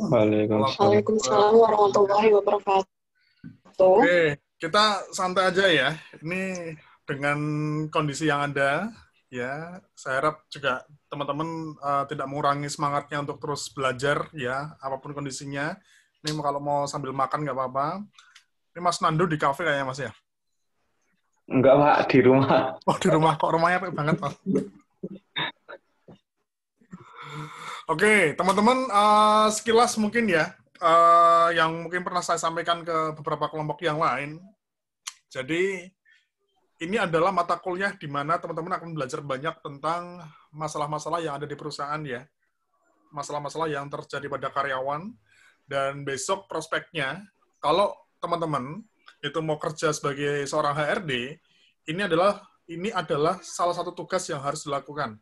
Waalaikumsalam warahmatullahi wabarakatuh. Oke, kita santai aja ya. Ini dengan kondisi yang ada, ya, saya harap juga teman-teman uh, tidak mengurangi semangatnya untuk terus belajar, ya, apapun kondisinya. Ini kalau mau sambil makan nggak apa-apa. Ini Mas Nando di kafe kayaknya Mas ya? Enggak, Pak. Di rumah. Oh, di rumah. Kok rumahnya apa banget, Pak? Oke, teman-teman, uh, sekilas mungkin ya, uh, yang mungkin pernah saya sampaikan ke beberapa kelompok yang lain. Jadi, ini adalah mata kuliah di mana teman-teman akan belajar banyak tentang masalah-masalah yang ada di perusahaan ya. Masalah-masalah yang terjadi pada karyawan. Dan besok prospeknya, kalau teman-teman itu mau kerja sebagai seorang HRD, ini adalah ini adalah salah satu tugas yang harus dilakukan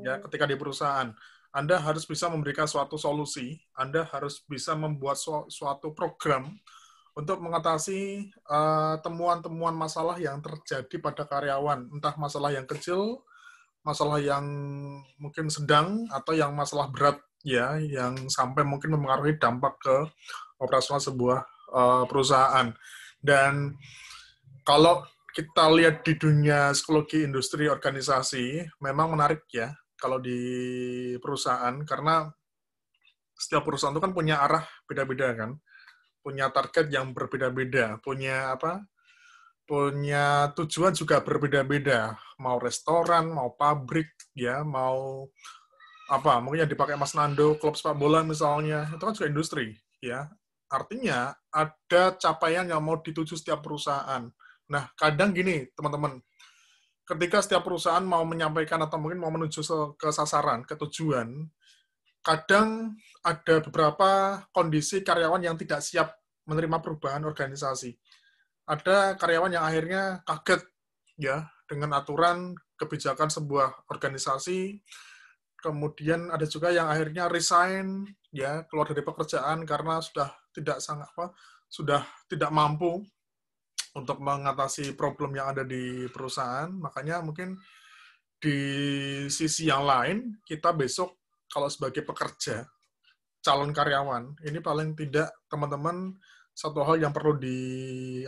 ya ketika di perusahaan. Anda harus bisa memberikan suatu solusi, Anda harus bisa membuat suatu program untuk mengatasi eh, temuan-temuan uh, masalah yang terjadi pada karyawan, entah masalah yang kecil, masalah yang mungkin sedang, atau yang masalah berat ya, yang sampai mungkin mempengaruhi dampak ke operasional sebuah uh, perusahaan. Dan kalau kita lihat di dunia psikologi industri organisasi, memang menarik ya kalau di perusahaan karena setiap perusahaan itu kan punya arah beda-beda kan punya target yang berbeda-beda punya apa punya tujuan juga berbeda-beda mau restoran mau pabrik ya mau apa mungkin yang dipakai Mas Nando klub sepak bola misalnya itu kan juga industri ya artinya ada capaian yang mau dituju setiap perusahaan nah kadang gini teman-teman ketika setiap perusahaan mau menyampaikan atau mungkin mau menuju ke sasaran, ke tujuan, kadang ada beberapa kondisi karyawan yang tidak siap menerima perubahan organisasi. Ada karyawan yang akhirnya kaget ya dengan aturan kebijakan sebuah organisasi. Kemudian ada juga yang akhirnya resign ya keluar dari pekerjaan karena sudah tidak sangat apa sudah tidak mampu untuk mengatasi problem yang ada di perusahaan. Makanya mungkin di sisi yang lain, kita besok kalau sebagai pekerja, calon karyawan, ini paling tidak teman-teman satu hal yang perlu di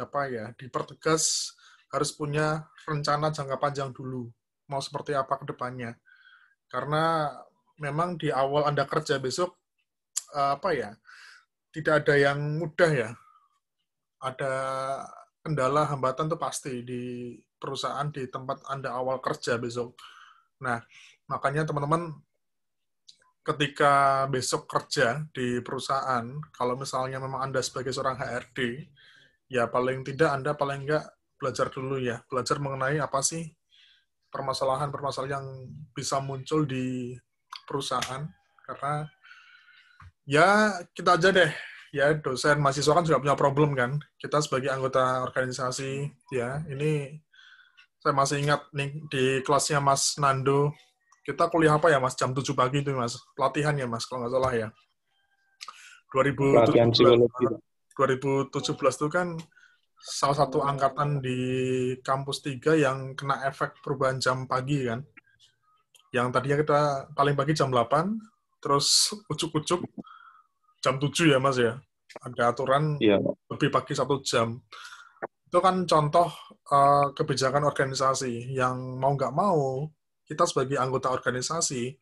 apa ya dipertegas harus punya rencana jangka panjang dulu mau seperti apa ke depannya karena memang di awal anda kerja besok eh, apa ya tidak ada yang mudah ya ada kendala hambatan tuh pasti di perusahaan di tempat Anda awal kerja besok. Nah, makanya teman-teman ketika besok kerja di perusahaan, kalau misalnya memang Anda sebagai seorang HRD, ya paling tidak Anda paling enggak belajar dulu ya, belajar mengenai apa sih permasalahan-permasalahan yang bisa muncul di perusahaan, karena ya kita aja deh ya dosen mahasiswa kan juga punya problem kan. Kita sebagai anggota organisasi ya ini saya masih ingat nih di kelasnya Mas Nando kita kuliah apa ya Mas jam 7 pagi itu Mas pelatihan ya Mas kalau nggak salah ya 2017 2017 itu kan salah satu angkatan di kampus 3 yang kena efek perubahan jam pagi kan yang tadinya kita paling pagi jam 8 terus ucuk-ucuk jam 7 ya Mas ya. Ada aturan ya. lebih pagi satu jam. Itu kan contoh uh, kebijakan organisasi yang mau nggak mau kita sebagai anggota organisasi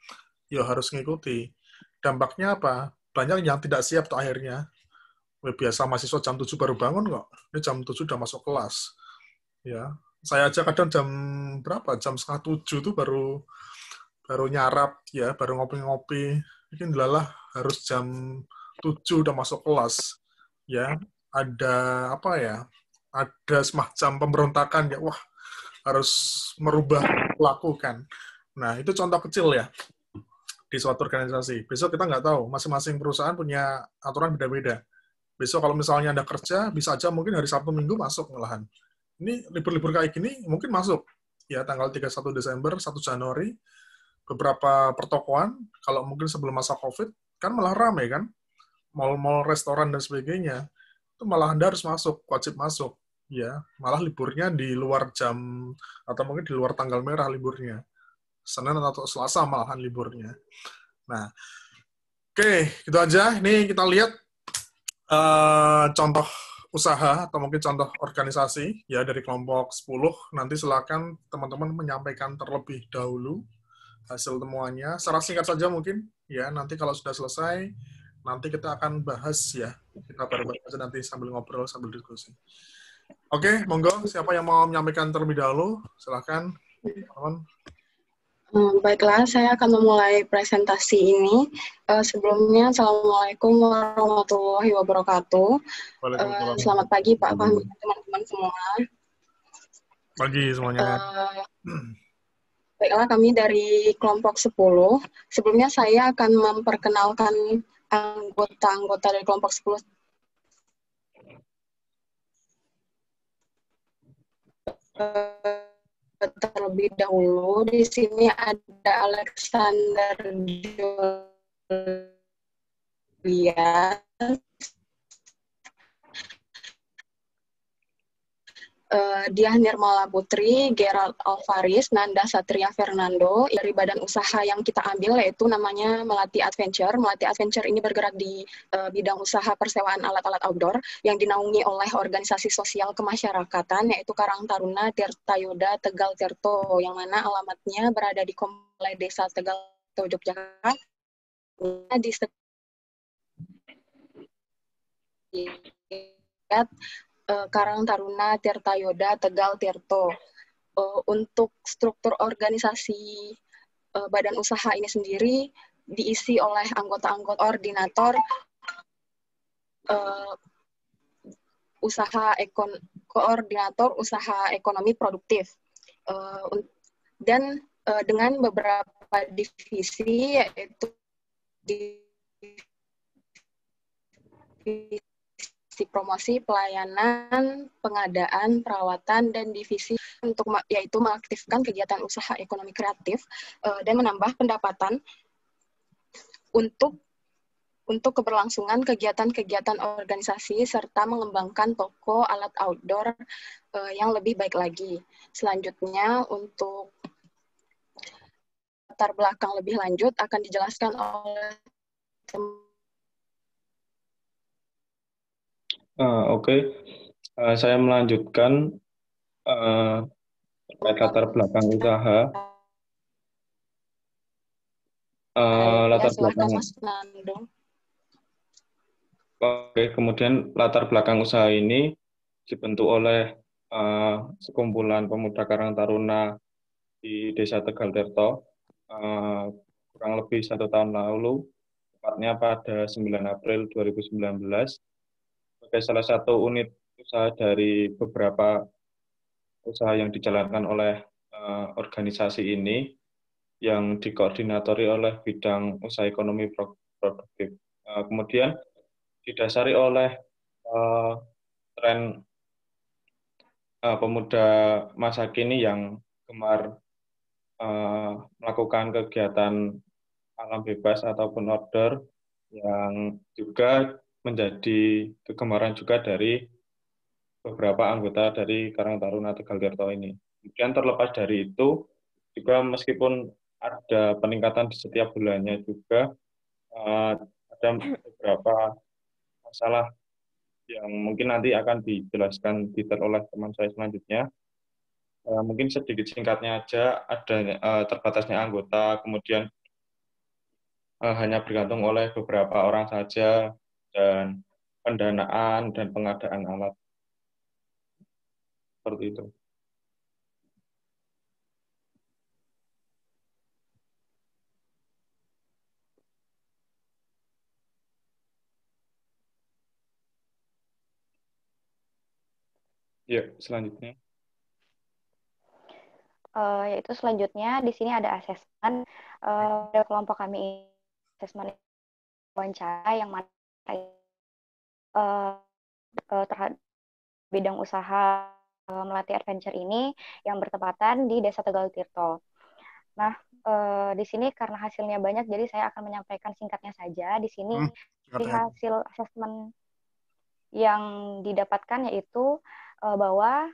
ya harus ngikuti. Dampaknya apa? Banyak yang tidak siap tuh akhirnya. Ya, biasa mahasiswa jam 7 baru bangun kok. Ini jam 7 udah masuk kelas. Ya, saya aja kadang jam berapa? Jam setengah tujuh tuh baru baru nyarap ya, baru ngopi-ngopi. Mungkin -ngopi. harus jam tujuh udah masuk kelas ya ada apa ya ada semacam pemberontakan ya wah harus merubah lakukan nah itu contoh kecil ya di suatu organisasi besok kita nggak tahu masing-masing perusahaan punya aturan beda-beda besok kalau misalnya anda kerja bisa aja mungkin hari Sabtu Minggu masuk ngelahan ini libur-libur kayak gini mungkin masuk ya tanggal 31 Desember 1 Januari beberapa pertokoan kalau mungkin sebelum masa COVID kan malah rame kan mal-mal restoran dan sebagainya itu malah anda harus masuk wajib masuk ya malah liburnya di luar jam atau mungkin di luar tanggal merah liburnya Senin atau Selasa malahan liburnya nah oke okay, gitu aja ini kita lihat uh, contoh usaha atau mungkin contoh organisasi ya dari kelompok 10 nanti silakan teman-teman menyampaikan terlebih dahulu hasil temuannya secara singkat saja mungkin ya nanti kalau sudah selesai Nanti kita akan bahas ya. Kita bahas nanti sambil ngobrol, sambil diskusi. Oke, monggo. Siapa yang mau menyampaikan terlebih dahulu? Silahkan. teman hmm, baiklah, saya akan memulai presentasi ini. Uh, sebelumnya, Assalamualaikum warahmatullahi wabarakatuh. Uh, selamat pagi Pak Fahmi, teman-teman semua. Pagi semuanya. Uh, Baiklah, kami dari kelompok 10. Sebelumnya saya akan memperkenalkan anggota-anggota dari kelompok 10 terlebih dahulu di sini ada Alexander Julian uh, eh, Diah Nirmala Putri, Gerald Alvaris, Nanda Satria Fernando dari badan usaha yang kita ambil yaitu namanya Melati Adventure. Melati Adventure ini bergerak di uh, bidang usaha persewaan alat-alat outdoor yang dinaungi oleh organisasi sosial kemasyarakatan yaitu Karang Taruna Tirta Yoda Tegal Tirto yang mana alamatnya berada di Komplek Desa Tegal Tirto Yogyakarta di Eh, Karang Taruna Tirta Yoda Tegal Tirto. Eh, untuk struktur organisasi eh, badan usaha ini sendiri diisi oleh anggota-anggota koordinator usaha ekon koordinator usaha ekonomi produktif dan dengan beberapa divisi yaitu di divisi promosi, pelayanan, pengadaan, perawatan, dan divisi untuk yaitu mengaktifkan kegiatan usaha ekonomi kreatif uh, dan menambah pendapatan untuk untuk keberlangsungan kegiatan-kegiatan organisasi serta mengembangkan toko alat outdoor uh, yang lebih baik lagi. Selanjutnya untuk latar belakang lebih lanjut akan dijelaskan oleh Uh, Oke, okay. uh, saya melanjutkan uh, latar belakang usaha. Uh, latar belakang. Oke, kemudian latar belakang usaha ini dibentuk oleh uh, sekumpulan pemuda Karang Taruna di Desa Tegal Terto uh, kurang lebih satu tahun lalu, tepatnya pada 9 April 2019 sebagai salah satu unit usaha dari beberapa usaha yang dijalankan oleh uh, organisasi ini yang dikoordinatori oleh bidang usaha ekonomi produktif. Uh, kemudian didasari oleh uh, tren uh, pemuda masa kini yang gemar uh, melakukan kegiatan alam bebas ataupun order yang juga menjadi kegemaran juga dari beberapa anggota dari Karang Taruna Tegal Tirto ini. Kemudian terlepas dari itu, juga meskipun ada peningkatan di setiap bulannya juga, eh, ada beberapa masalah yang mungkin nanti akan dijelaskan detail oleh teman saya selanjutnya. Eh, mungkin sedikit singkatnya aja, ada eh, terbatasnya anggota, kemudian hanya bergantung oleh beberapa orang saja, dan pendanaan dan pengadaan alat. Seperti itu. Ya, selanjutnya. Uh, yaitu selanjutnya di sini ada asesmen uh, kelompok kami asesmen wawancara yang mana uh, eh, terhadap bidang usaha uh, melatih adventure ini yang bertepatan di Desa Tegal Tirto. Nah, uh, di sini karena hasilnya banyak, jadi saya akan menyampaikan singkatnya saja. Di sini hmm, di hasil asesmen yang didapatkan yaitu uh, bahwa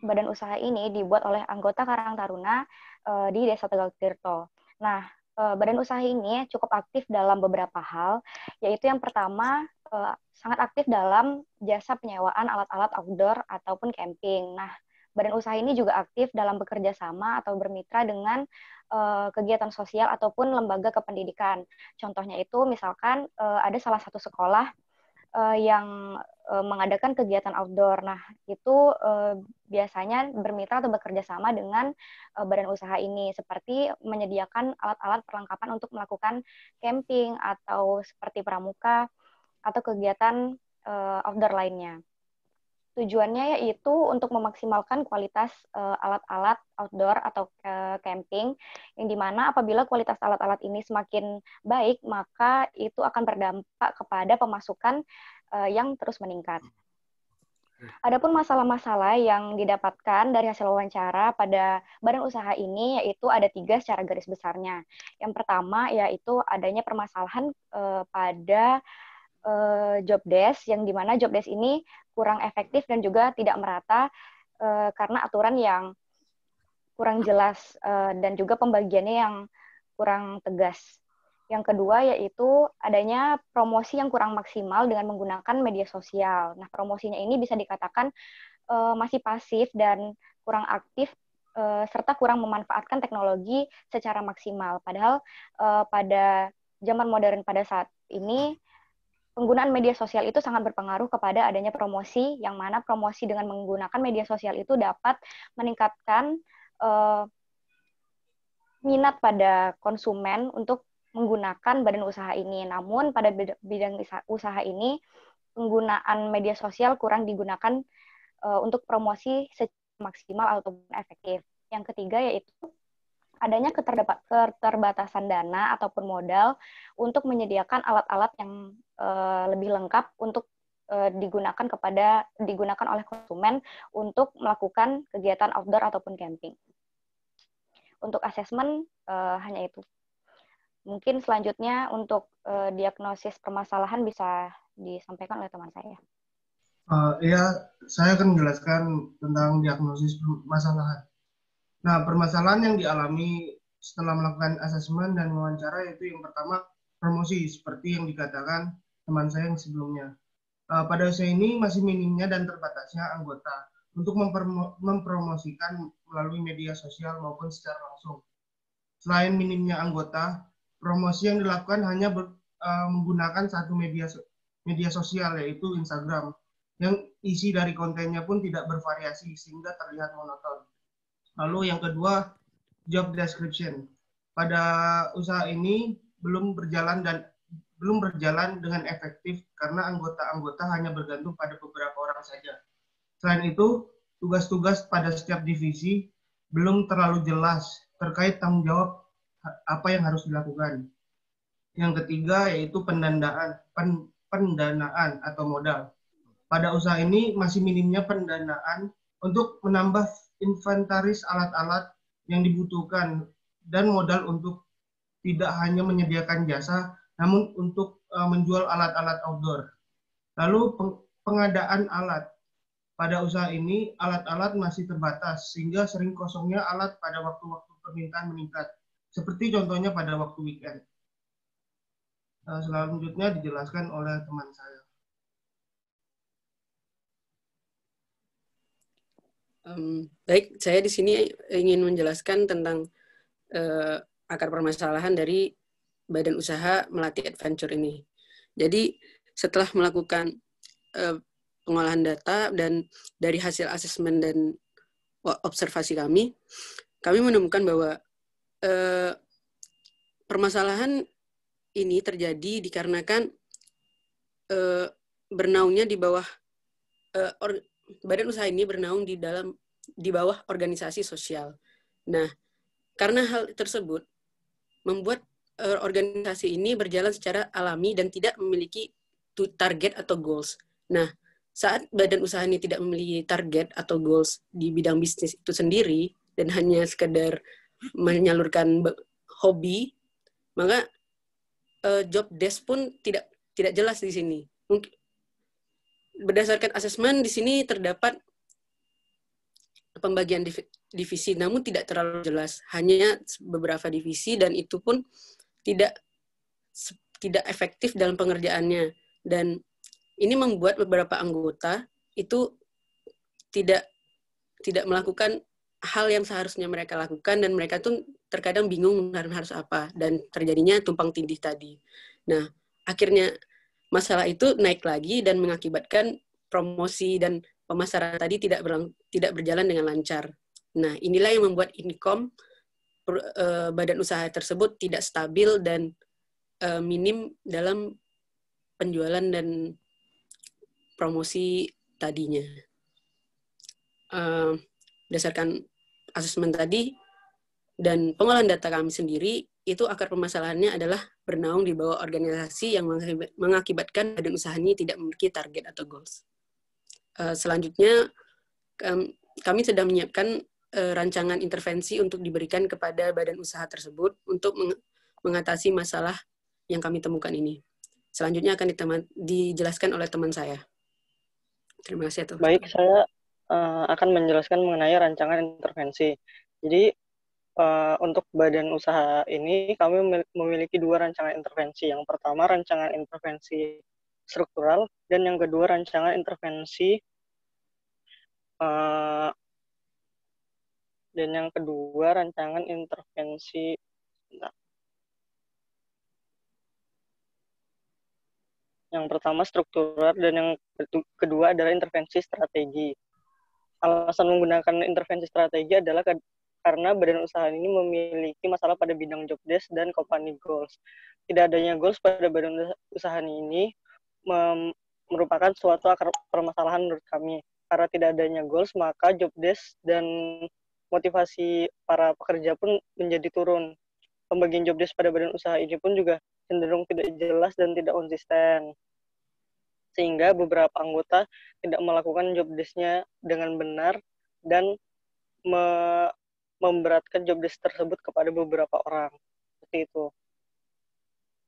badan usaha ini dibuat oleh anggota Karang Taruna uh, di Desa Tegal Tirto. Nah, Eh, badan usaha ini cukup aktif dalam beberapa hal, yaitu yang pertama eh, sangat aktif dalam jasa penyewaan alat-alat outdoor ataupun camping. Nah, badan usaha ini juga aktif dalam bekerja sama atau bermitra dengan eh, kegiatan sosial ataupun lembaga kependidikan. Contohnya itu misalkan ada salah satu sekolah uh, yang uh, mengadakan kegiatan outdoor. Nah, itu uh, biasanya bermitra atau bekerja sama dengan uh, badan usaha ini seperti menyediakan alat-alat perlengkapan untuk melakukan camping atau seperti pramuka atau kegiatan uh, outdoor lainnya. Tujuannya yaitu untuk memaksimalkan kualitas eh, alat-alat uh, outdoor atau uh, camping, yang dimana apabila kualitas alat-alat ini semakin baik, maka itu akan berdampak kepada pemasukan uh, yang terus meningkat. Adapun masalah-masalah yang didapatkan dari hasil wawancara pada badan usaha ini yaitu ada tiga secara garis besarnya. Yang pertama yaitu adanya permasalahan uh, pada uh, job desk yang dimana job desk ini kurang efektif dan juga tidak merata uh, karena aturan yang kurang jelas uh, dan juga pembagiannya yang kurang tegas. Yang kedua yaitu adanya promosi yang kurang maksimal dengan menggunakan media sosial. Nah, promosinya ini bisa dikatakan uh, masih pasif dan kurang aktif uh, serta kurang memanfaatkan teknologi secara maksimal. Padahal uh, pada zaman modern pada saat ini penggunaan media sosial itu sangat berpengaruh kepada adanya promosi, yang mana promosi dengan menggunakan media sosial itu dapat meningkatkan uh, minat pada konsumen untuk menggunakan badan usaha ini. Namun pada bidang usaha ini penggunaan media sosial kurang digunakan uh, untuk promosi secara maksimal ataupun efektif. Yang ketiga yaitu adanya keterbatasan dana ataupun modal untuk menyediakan alat-alat yang eh, lebih lengkap untuk eh, digunakan kepada digunakan oleh konsumen untuk melakukan kegiatan outdoor ataupun camping. Untuk asesmen uh, eh, hanya itu. Mungkin selanjutnya untuk uh, diagnosis permasalahan bisa disampaikan oleh teman saya. Uh, saya akan menjelaskan tentang diagnosis permasalahan Nah, permasalahan yang dialami setelah melakukan asesmen dan wawancara yaitu yang pertama promosi seperti yang dikatakan teman saya yang sebelumnya. Uh, pada usia ini masih minimnya dan terbatasnya anggota untuk mempromosikan melalui media sosial maupun secara langsung. Selain minimnya anggota, promosi yang dilakukan hanya ber, uh, menggunakan satu media media sosial yaitu Instagram yang isi dari kontennya pun tidak bervariasi sehingga terlihat monoton. Lalu yang kedua, job description. Pada usaha ini belum berjalan dan belum berjalan dengan efektif karena anggota-anggota hanya bergantung pada beberapa orang saja. Selain itu, tugas-tugas pada setiap divisi belum terlalu jelas terkait tanggung jawab apa yang harus dilakukan. Yang ketiga yaitu pendanaan, pen, pendanaan atau modal. Pada usaha ini masih minimnya pendanaan untuk menambah inventaris alat-alat yang dibutuhkan dan modal untuk tidak hanya menyediakan jasa, namun untuk e, menjual alat-alat outdoor. Lalu pengadaan alat. Pada usaha ini, alat-alat masih terbatas, sehingga sering kosongnya alat pada waktu-waktu permintaan meningkat. Seperti contohnya pada waktu weekend. E, selanjutnya dijelaskan oleh teman saya. Um, baik, saya di sini ingin menjelaskan tentang uh, akar permasalahan dari badan usaha melatih adventure ini. Jadi setelah melakukan uh, pengolahan data dan dari hasil asesmen dan observasi kami, kami menemukan bahwa uh, permasalahan ini terjadi dikarenakan uh, bernaungnya di bawah uh, badan usaha ini bernaung di dalam di bawah organisasi sosial. Nah, karena hal tersebut membuat eh, organisasi ini berjalan secara alami dan tidak memiliki target atau goals. Nah, saat badan usaha ini tidak memiliki target atau goals di bidang bisnis itu sendiri dan hanya sekedar menyalurkan hobi, maka uh, job desk pun tidak tidak jelas di sini. Mungkin berdasarkan asesmen di sini terdapat pembagian divisi, namun tidak terlalu jelas, hanya beberapa divisi dan itu pun tidak tidak efektif dalam pengerjaannya dan ini membuat beberapa anggota itu tidak tidak melakukan hal yang seharusnya mereka lakukan dan mereka tuh terkadang bingung harus apa dan terjadinya tumpang tindih tadi. Nah, akhirnya masalah itu naik lagi dan mengakibatkan promosi dan pemasaran tadi tidak berlang, tidak berjalan dengan lancar. Nah, inilah yang membuat income per, uh, badan usaha tersebut tidak stabil dan uh, minim dalam penjualan dan promosi tadinya. Uh, berdasarkan asesmen tadi dan pengolahan data kami sendiri, itu akar permasalahannya adalah bernaung di bawah organisasi yang mengakibatkan badan usahanya tidak memiliki target atau goals. Eh, selanjutnya, kami sedang menyiapkan eh, rancangan intervensi untuk diberikan kepada badan usaha tersebut untuk mengatasi masalah yang kami temukan ini. Selanjutnya akan dijelaskan oleh teman saya. Terima kasih. Tuh. Baik, saya eh, akan menjelaskan mengenai rancangan intervensi. Jadi, uh, untuk badan usaha ini kami memiliki dua rancangan intervensi. Yang pertama rancangan intervensi struktural dan yang kedua rancangan intervensi uh, dan yang kedua rancangan intervensi nah, yang pertama struktural dan yang kedua adalah intervensi strategi. Alasan menggunakan intervensi strategi adalah karena badan usaha ini memiliki masalah pada bidang job desk dan company goals. Tidak adanya goals pada badan usaha ini merupakan suatu akar permasalahan menurut kami. Karena tidak adanya goals, maka job desk dan motivasi para pekerja pun menjadi turun. Pembagian job desk pada badan usaha ini pun juga cenderung tidak jelas dan tidak konsisten. Sehingga beberapa anggota tidak melakukan job desk dengan benar dan memberatkan job desk tersebut kepada beberapa orang. Seperti itu.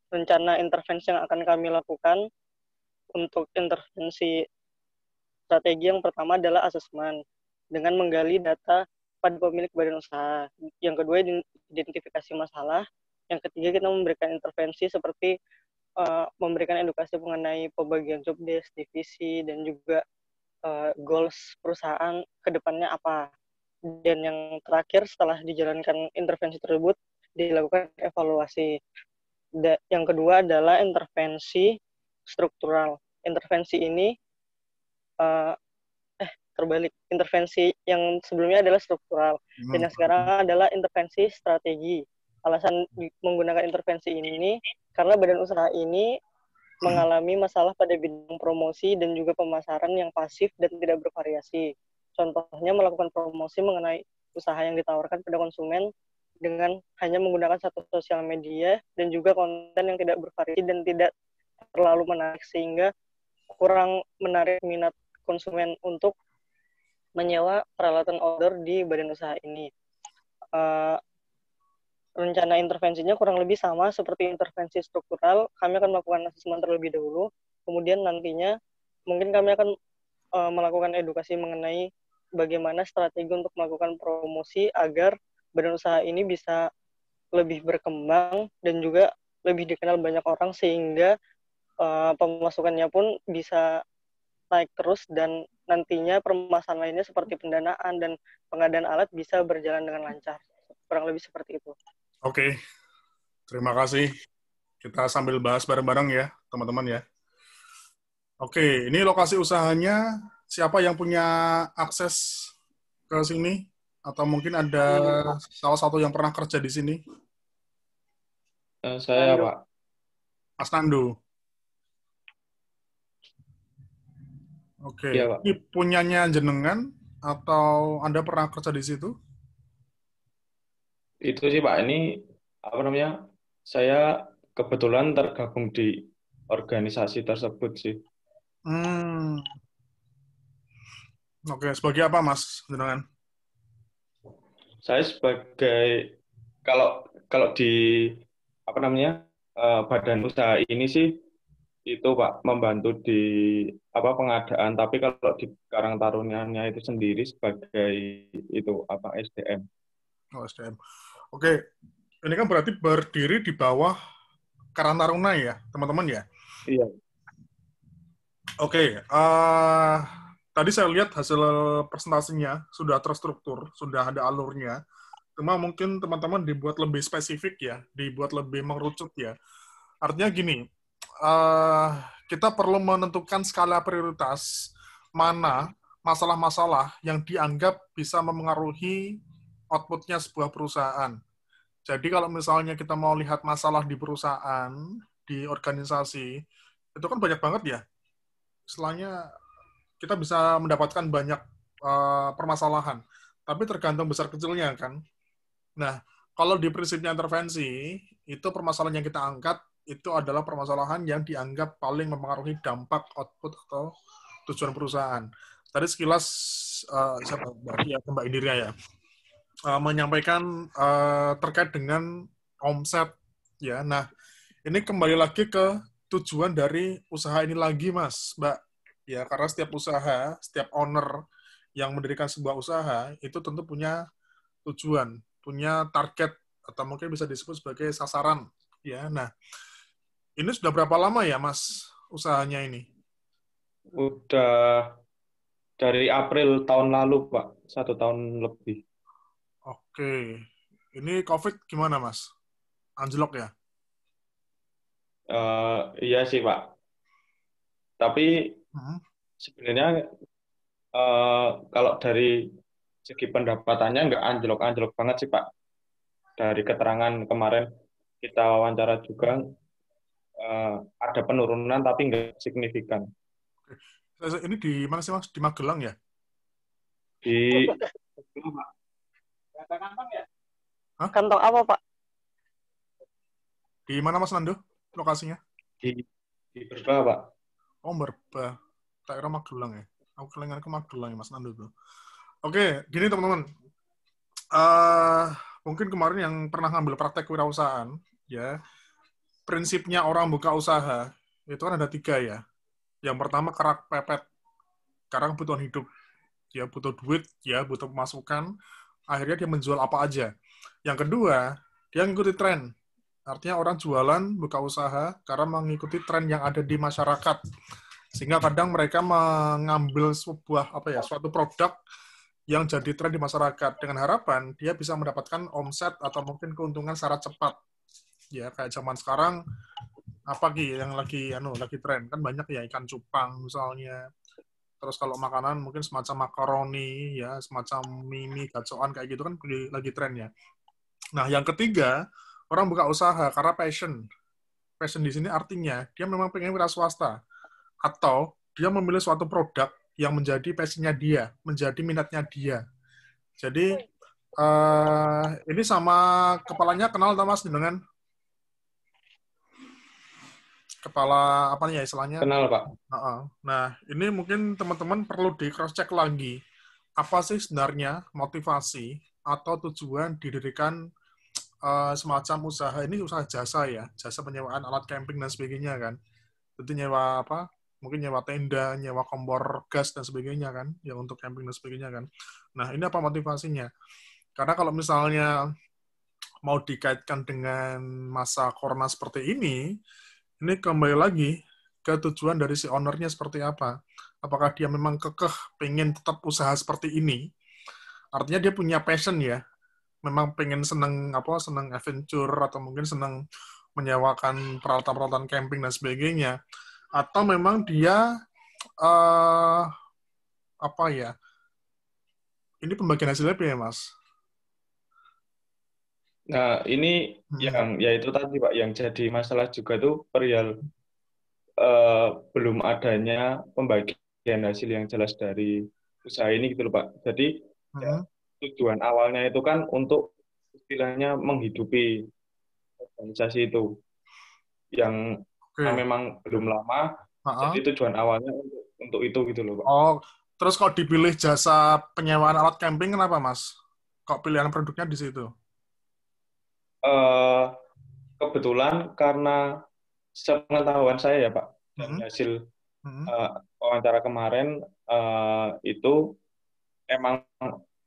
Rencana intervensi yang akan kami lakukan untuk intervensi strategi yang pertama adalah asesmen dengan menggali data pada pemilik badan usaha. Yang kedua identifikasi masalah. Yang ketiga kita memberikan intervensi seperti uh, memberikan edukasi mengenai pembagian job desk, divisi dan juga uh, goals perusahaan kedepannya apa. Dan yang terakhir setelah dijalankan intervensi tersebut dilakukan evaluasi. yang kedua adalah intervensi struktural. Intervensi ini uh, eh terbalik intervensi yang sebelumnya adalah struktural hmm. dan yang sekarang adalah intervensi strategi. Alasan menggunakan intervensi ini karena badan usaha ini mengalami masalah pada bidang promosi dan juga pemasaran yang pasif dan tidak bervariasi. Contohnya melakukan promosi mengenai usaha yang ditawarkan pada konsumen dengan hanya menggunakan satu sosial media dan juga konten yang tidak bervariasi dan tidak terlalu menarik sehingga kurang menarik minat konsumen untuk menyewa peralatan order di badan usaha ini. Uh, rencana intervensinya kurang lebih sama seperti intervensi struktural. Kami akan melakukan asesmen terlebih dahulu, kemudian nantinya mungkin kami akan uh, melakukan edukasi mengenai bagaimana strategi untuk melakukan promosi agar badan usaha ini bisa lebih berkembang dan juga lebih dikenal banyak orang sehingga uh, pemasukannya pun bisa naik terus dan nantinya permasalahan lainnya seperti pendanaan dan pengadaan alat bisa berjalan dengan lancar. Kurang lebih seperti itu. Oke. Terima kasih. Kita sambil bahas bareng-bareng ya, teman-teman ya. Oke, ini lokasi usahanya siapa yang punya akses ke sini atau mungkin ada salah satu yang pernah kerja di sini? Eh, saya Pak. Mas Nando. Oke. Okay. Ya, Ini punyanya jenengan atau Anda pernah kerja di situ? Itu sih Pak. Ini apa namanya? Saya kebetulan tergabung di organisasi tersebut sih. Hmm. Oke, sebagai apa Mas Dengan Saya sebagai kalau kalau di apa namanya eh, badan usaha ini sih itu Pak membantu di apa pengadaan tapi kalau di Karang Tarunianya itu sendiri sebagai itu apa SDM. Oh, SDM. Oke. Ini kan berarti berdiri di bawah Karang Taruna ya, teman-teman ya? Iya. Oke, uh, tadi saya lihat hasil presentasinya sudah terstruktur, sudah ada alurnya. Cuma mungkin teman-teman dibuat lebih spesifik ya, dibuat lebih mengerucut ya. Artinya gini, uh, kita perlu menentukan skala prioritas mana masalah-masalah yang dianggap bisa memengaruhi outputnya sebuah perusahaan. Jadi kalau misalnya kita mau lihat masalah di perusahaan, di organisasi, itu kan banyak banget ya. Istilahnya kita bisa mendapatkan banyak uh, permasalahan. Tapi tergantung besar kecilnya kan. Nah, kalau di prinsipnya intervensi, itu permasalahan yang kita angkat itu adalah permasalahan yang dianggap paling mempengaruhi dampak output atau tujuan perusahaan. Tadi sekilas uh, siapa ya, Mbak Indira ya uh, menyampaikan uh, terkait dengan omset ya. Nah, ini kembali lagi ke tujuan dari usaha ini lagi, Mas, Mbak ya karena setiap usaha, setiap owner yang mendirikan sebuah usaha itu tentu punya tujuan, punya target atau mungkin bisa disebut sebagai sasaran ya. Nah, ini sudah berapa lama ya Mas usahanya ini? Udah dari April tahun lalu Pak, satu tahun lebih. Oke, ini COVID gimana Mas? Anjlok ya? Uh, iya sih Pak. Tapi Sebenarnya uh, kalau dari segi pendapatannya nggak anjlok-anjlok banget sih Pak. Dari keterangan kemarin kita wawancara juga uh, ada penurunan tapi nggak signifikan. Eh, ini di mana sih Mas? Di Magelang ya? Di Hah? Kantong apa Pak? Di mana Mas Nando lokasinya? Di di Berba Pak. Oh Berba daerah Magelang ya. Aku kelingan ke Magelang ya, Mas Nando tuh. Oke, gini teman-teman. Uh, mungkin kemarin yang pernah ngambil praktek kewirausahaan, ya, prinsipnya orang buka usaha, itu kan ada tiga ya. Yang pertama kerak pepet, karena kebutuhan hidup. Ya, butuh duit, ya, butuh pemasukan. Akhirnya dia menjual apa aja. Yang kedua, dia mengikuti tren. Artinya orang jualan, buka usaha, karena mengikuti tren yang ada di masyarakat sehingga kadang mereka mengambil sebuah apa ya suatu produk yang jadi tren di masyarakat dengan harapan dia bisa mendapatkan omset atau mungkin keuntungan secara cepat ya kayak zaman sekarang apa lagi yang lagi anu lagi tren kan banyak ya ikan cupang misalnya terus kalau makanan mungkin semacam makaroni ya semacam mie gacoan kayak gitu kan lagi tren ya nah yang ketiga orang buka usaha karena passion passion di sini artinya dia memang pengen wira swasta atau dia memilih suatu produk yang menjadi passionnya dia, menjadi minatnya dia. Jadi uh, ini sama kepalanya kenal sama Mas dengan kepala apa ya istilahnya? Kenal pak. Uh Nah ini mungkin teman-teman perlu di cross check lagi apa sih sebenarnya motivasi atau tujuan didirikan uh, semacam usaha ini usaha jasa ya jasa penyewaan alat camping dan sebagainya kan itu nyewa apa mungkin nyewa tenda, nyewa kompor gas dan sebagainya kan, ya untuk camping dan sebagainya kan. Nah, ini apa motivasinya? Karena kalau misalnya mau dikaitkan dengan masa corona seperti ini, ini kembali lagi ke tujuan dari si ownernya seperti apa. Apakah dia memang kekeh pengen tetap usaha seperti ini? Artinya dia punya passion ya. Memang pengen seneng apa, seneng adventure atau mungkin seneng menyewakan peralatan-peralatan camping dan sebagainya atau memang dia uh, apa ya? Ini pembagian hasilnya ya mas? Nah ini hmm. yang ya itu tadi pak yang jadi masalah juga tuh perihal uh, belum adanya pembagian hasil yang jelas dari usaha ini gitu loh pak. Jadi ya, hmm. ya, tujuan awalnya itu kan untuk istilahnya menghidupi organisasi itu yang Nah, okay. memang belum lama. Uh-huh. Jadi tujuan awalnya untuk, untuk itu gitu loh, Pak. Oh, terus kok dipilih jasa penyewaan alat camping kenapa, Mas? Kok pilihan produknya di situ? Uh, kebetulan karena sepengetahuan saya ya, Pak, dan hmm. hasil hmm. Uh, wawancara kemarin uh, itu emang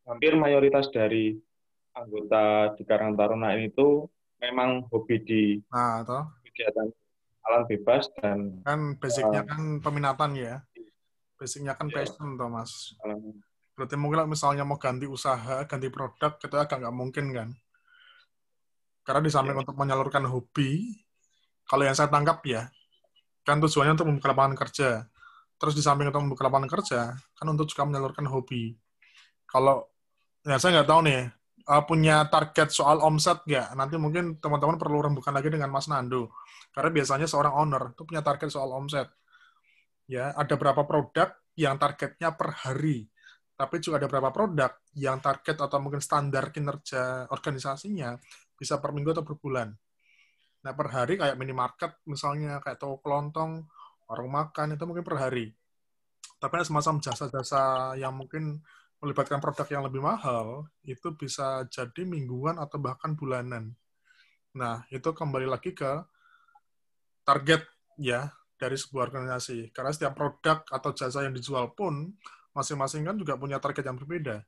hampir mayoritas dari anggota di Karang Taruna ini tuh memang hobi di nah, kegiatan alam bebas dan kan basicnya uh, kan peminatan ya basicnya kan yeah. passion toh mas berarti mungkin misalnya mau ganti usaha ganti produk itu agak nggak mungkin kan karena di samping yeah. untuk menyalurkan hobi kalau yang saya tangkap ya kan tujuannya untuk membuka lapangan kerja terus di samping untuk membuka lapangan kerja kan untuk juga menyalurkan hobi kalau ya saya nggak tahu nih uh, punya target soal omset nggak? Nanti mungkin teman-teman perlu rembukan lagi dengan Mas Nando. Karena biasanya seorang owner itu punya target soal omset. Ya, ada berapa produk yang targetnya per hari. Tapi juga ada berapa produk yang target atau mungkin standar kinerja organisasinya bisa per minggu atau per bulan. Nah, per hari kayak minimarket misalnya, kayak toko kelontong, warung makan, itu mungkin per hari. Tapi ada semacam jasa-jasa yang mungkin melibatkan produk yang lebih mahal, itu bisa jadi mingguan atau bahkan bulanan. Nah, itu kembali lagi ke target ya dari sebuah organisasi. Karena setiap produk atau jasa yang dijual pun, masing-masing kan juga punya target yang berbeda.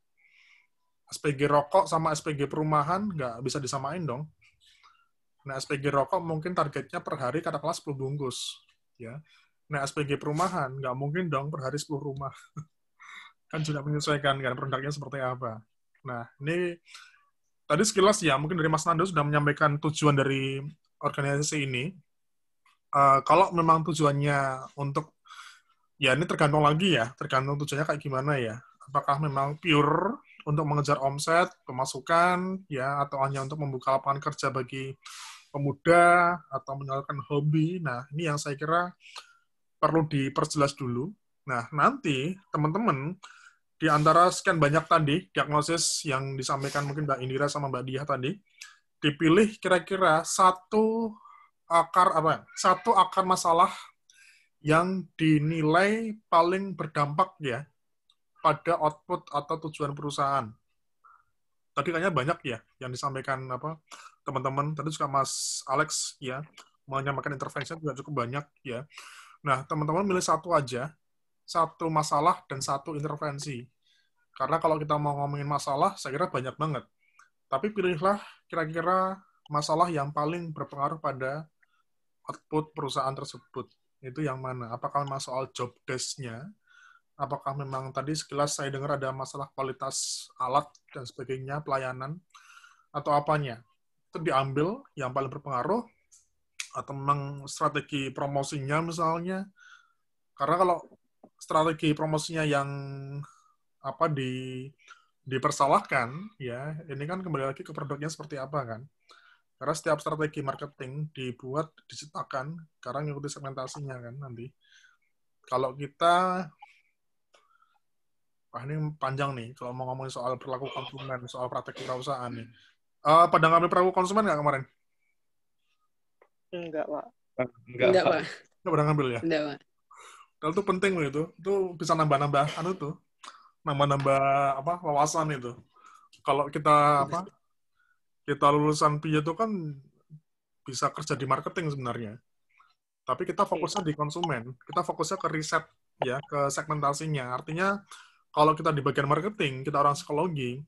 SPG rokok sama SPG perumahan nggak bisa disamain dong. Nah, SPG rokok mungkin targetnya per hari kata kelas 10 bungkus. ya. Nah, SPG perumahan nggak mungkin dong per hari 10 rumah. kan sudah menyesuaikan kan produknya seperti apa. Nah, ini tadi sekilas ya mungkin dari Mas Nando sudah menyampaikan tujuan dari organisasi ini. Uh, kalau memang tujuannya untuk ya ini tergantung lagi ya, tergantung tujuannya kayak gimana ya. Apakah memang pure untuk mengejar omset, pemasukan ya atau hanya untuk membuka lapangan kerja bagi pemuda atau menyalurkan hobi. Nah, ini yang saya kira perlu diperjelas dulu. Nah, nanti teman-teman di antara sekian banyak tadi diagnosis yang disampaikan mungkin Mbak Indira sama Mbak Diah tadi, dipilih kira-kira satu akar apa ya, satu akar masalah yang dinilai paling berdampak ya pada output atau tujuan perusahaan. Tadi kayaknya banyak ya yang disampaikan apa teman-teman. Tadi juga Mas Alex ya menyampaikan intervensi juga cukup banyak ya. Nah, teman-teman milih satu aja, satu masalah dan satu intervensi. Karena kalau kita mau ngomongin masalah, saya kira banyak banget. Tapi pilihlah kira-kira masalah yang paling berpengaruh pada output perusahaan tersebut. Itu yang mana? Apakah masalah job desk-nya? Apakah memang tadi sekilas saya dengar ada masalah kualitas alat dan sebagainya, pelayanan, atau apanya? Itu diambil yang paling berpengaruh, atau memang strategi promosinya misalnya. Karena kalau strategi promosinya yang apa di dipersalahkan ya ini kan kembali lagi ke produknya seperti apa kan karena setiap strategi marketing dibuat diciptakan karena ngikuti segmentasinya kan nanti kalau kita wah ini panjang nih kalau mau ngomongin soal perilaku konsumen soal praktek kewirausahaan nih uh, pada ngambil perilaku konsumen nggak kemarin enggak pak enggak, enggak pak enggak pernah ngambil ya enggak pak kalau itu penting loh itu itu bisa nambah-nambah anu tuh nambah-nambah apa wawasan itu. Kalau kita apa kita lulusan PI itu kan bisa kerja di marketing sebenarnya. Tapi kita fokusnya iya. di konsumen, kita fokusnya ke riset ya, ke segmentasinya. Artinya kalau kita di bagian marketing, kita orang psikologi,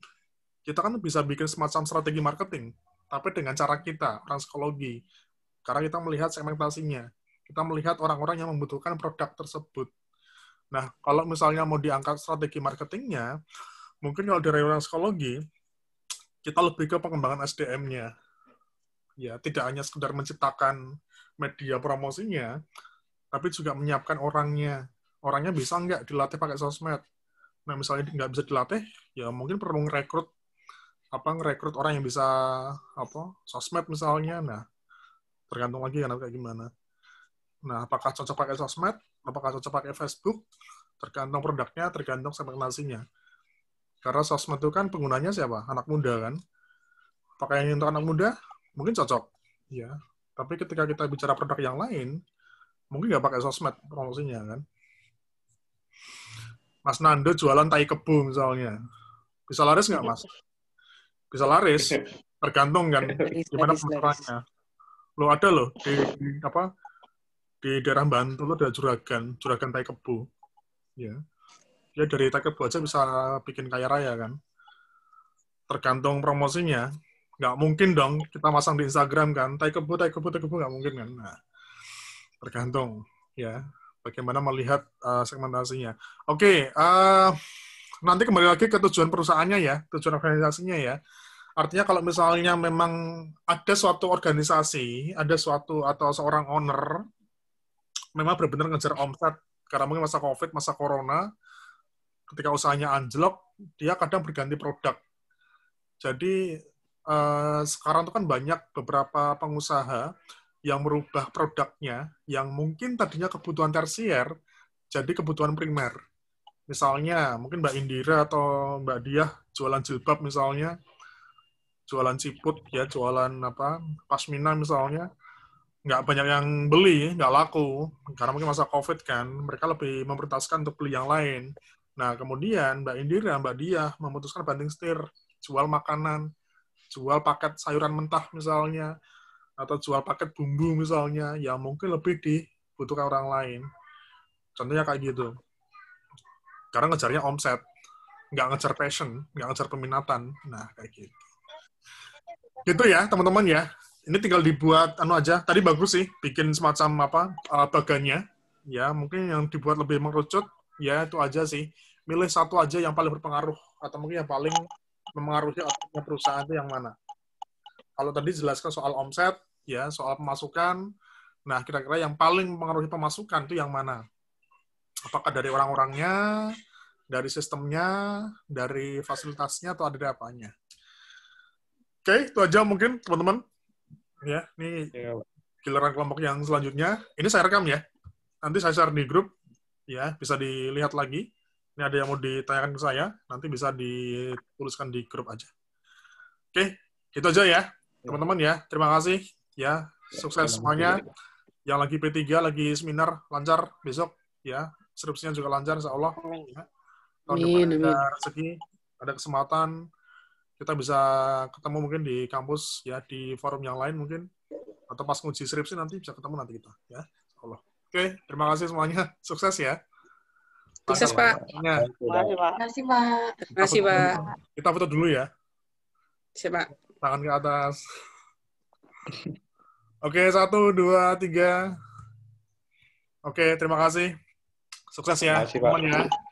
kita kan bisa bikin semacam strategi marketing, tapi dengan cara kita, orang psikologi. Karena kita melihat segmentasinya, kita melihat orang-orang yang membutuhkan produk tersebut. Nah, kalau misalnya mau diangkat strategi marketingnya, mungkin kalau di reuni psikologi, kita lebih ke pengembangan SDM-nya. Ya, tidak hanya sekedar menciptakan media promosinya, tapi juga menyiapkan orangnya. Orangnya bisa nggak dilatih pakai sosmed? Nah, misalnya nggak bisa dilatih, ya mungkin perlu ngerekrut apa ngerekrut orang yang bisa apa sosmed misalnya. Nah, tergantung lagi kan kayak gimana. Nah, apakah cocok pakai sosmed, apakah cocok pakai Facebook, tergantung produknya, tergantung segmentasinya. Karena sosmed itu kan penggunanya siapa? Anak muda kan. Apakah yang untuk anak muda? Mungkin cocok. ya. Tapi ketika kita bicara produk yang lain, mungkin nggak pakai sosmed promosinya kan. Mas Nando jualan tai kebu misalnya. Bisa laris nggak, Mas? Bisa laris. Tergantung kan gimana pemasarannya. Lo ada loh di apa di daerah Bantul ada juragan, juragan tai kebo. Ya. Dia dari tai kebo aja bisa bikin kaya raya kan. Tergantung promosinya. Nggak mungkin dong kita masang di Instagram kan, tai kebo, tai kebo, tai kebo, nggak mungkin kan. Nah, tergantung ya bagaimana melihat uh, segmentasinya. Oke, okay, uh, eh, nanti kembali lagi ke tujuan perusahaannya ya, tujuan organisasinya ya. Artinya kalau misalnya memang ada suatu organisasi, ada suatu atau seorang owner memang benar-benar ngejar omset karena mungkin masa covid masa corona ketika usahanya anjlok dia kadang berganti produk jadi eh, sekarang itu kan banyak beberapa pengusaha yang merubah produknya yang mungkin tadinya kebutuhan tersier jadi kebutuhan primer misalnya mungkin Mbak Indira atau Mbak Diah jualan jilbab misalnya jualan siput ya jualan apa pasmina misalnya nggak banyak yang beli, nggak laku, karena mungkin masa COVID kan, mereka lebih memprioritaskan untuk beli yang lain. Nah, kemudian Mbak Indira, Mbak Diah memutuskan banding setir, jual makanan, jual paket sayuran mentah misalnya, atau jual paket bumbu misalnya, yang mungkin lebih dibutuhkan orang lain. Contohnya kayak gitu. Karena ngejarnya omset, nggak ngejar passion, nggak ngejar peminatan. Nah, kayak gitu. Gitu ya, teman-teman ya ini tinggal dibuat anu aja. Tadi bagus sih bikin semacam apa uh, bagannya. Ya, mungkin yang dibuat lebih mengerucut ya itu aja sih. Milih satu aja yang paling berpengaruh atau mungkin yang paling mempengaruhi outputnya perusahaan itu yang mana. Kalau tadi jelaskan soal omset, ya soal pemasukan. Nah, kira-kira yang paling mempengaruhi pemasukan itu yang mana? Apakah dari orang-orangnya, dari sistemnya, dari fasilitasnya, atau ada dari apanya? Oke, itu aja mungkin teman-teman ya. Ini iya. giliran kelompok yang selanjutnya. Ini saya rekam ya. Nanti saya share di grup ya, bisa dilihat lagi. Ini ada yang mau ditanyakan ke saya, nanti bisa dituliskan di grup aja. Oke, itu aja ya, teman-teman ya. Terima kasih ya. Sukses semuanya. Yang lagi P3, lagi seminar, lancar besok ya. Skripsinya juga lancar, insya Allah. Ya. Tahun amin, depan ada rezeki, ada kesempatan, kita bisa ketemu mungkin di kampus ya di forum yang lain mungkin atau pas nguji skripsi nanti bisa ketemu nanti kita ya Allah oke terima kasih semuanya sukses ya sukses pak terima kasih pak terima kasih pak kita foto dulu ya siapa tangan ke atas oke satu dua tiga oke terima kasih sukses ya terima kasih, semuanya